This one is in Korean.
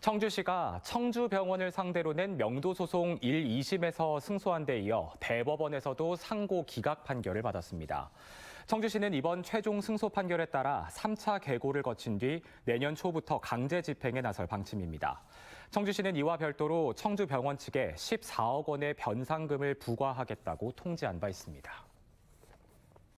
청주시가 청주병원을 상대로 낸 명도소송 1, 2심에서 승소한 데 이어 대법원에서도 상고 기각 판결을 받았습니다. 청주시는 이번 최종 승소 판결에 따라 3차 개고를 거친 뒤 내년 초부터 강제 집행에 나설 방침입니다. 청주시는 이와 별도로 청주병원 측에 14억 원의 변상금을 부과하겠다고 통지한 바 있습니다.